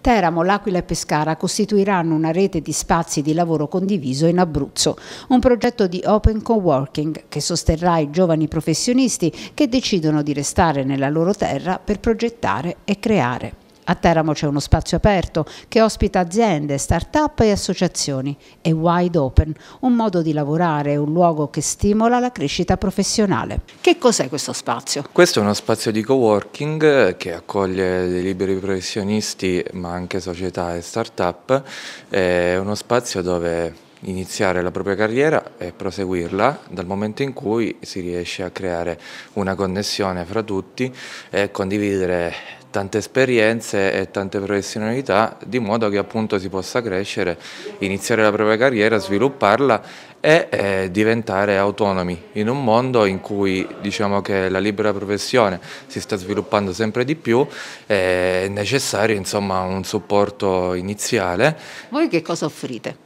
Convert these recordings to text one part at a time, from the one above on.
Teramo, L'Aquila e Pescara costituiranno una rete di spazi di lavoro condiviso in Abruzzo, un progetto di open co-working che sosterrà i giovani professionisti che decidono di restare nella loro terra per progettare e creare. A Teramo c'è uno spazio aperto che ospita aziende, start-up e associazioni. È Wide Open, un modo di lavorare, un luogo che stimola la crescita professionale. Che cos'è questo spazio? Questo è uno spazio di coworking eh, che accoglie dei liberi professionisti ma anche società e start-up. È uno spazio dove iniziare la propria carriera e proseguirla dal momento in cui si riesce a creare una connessione fra tutti e condividere tante esperienze e tante professionalità di modo che appunto si possa crescere, iniziare la propria carriera, svilupparla e eh, diventare autonomi in un mondo in cui diciamo che la libera professione si sta sviluppando sempre di più, eh, è necessario insomma un supporto iniziale. Voi che cosa offrite?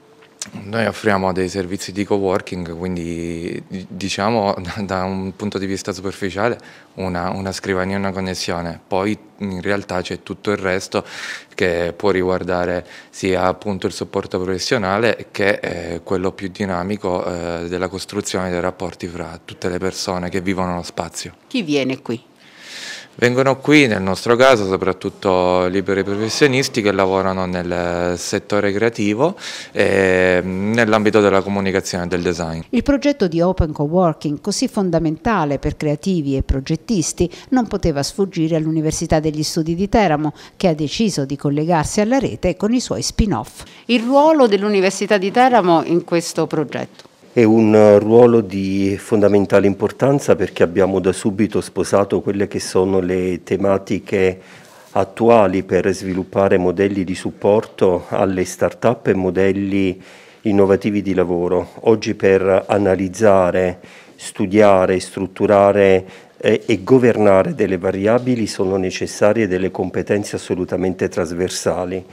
Noi offriamo dei servizi di co-working, quindi diciamo da un punto di vista superficiale una, una scrivania e una connessione, poi in realtà c'è tutto il resto che può riguardare sia appunto il supporto professionale che eh, quello più dinamico eh, della costruzione dei rapporti fra tutte le persone che vivono lo spazio. Chi viene qui? Vengono qui, nel nostro caso, soprattutto liberi professionisti che lavorano nel settore creativo e mm, nell'ambito della comunicazione e del design. Il progetto di Open Coworking, così fondamentale per creativi e progettisti, non poteva sfuggire all'Università degli Studi di Teramo, che ha deciso di collegarsi alla rete con i suoi spin-off. Il ruolo dell'Università di Teramo in questo progetto? È un eh, ruolo di fondamentale importanza perché abbiamo da subito sposato quelle che sono le tematiche attuali per sviluppare modelli di supporto alle start-up e modelli innovativi di lavoro. Oggi per analizzare, studiare, strutturare eh, e governare delle variabili sono necessarie delle competenze assolutamente trasversali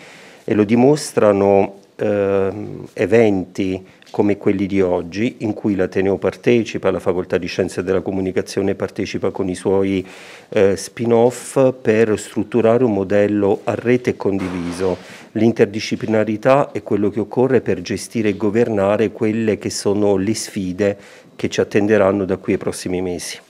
e lo dimostrano eh, eventi come quelli di oggi, in cui l'Ateneo partecipa, la Facoltà di Scienze della Comunicazione partecipa con i suoi eh, spin-off per strutturare un modello a rete condiviso. L'interdisciplinarità è quello che occorre per gestire e governare quelle che sono le sfide che ci attenderanno da qui ai prossimi mesi.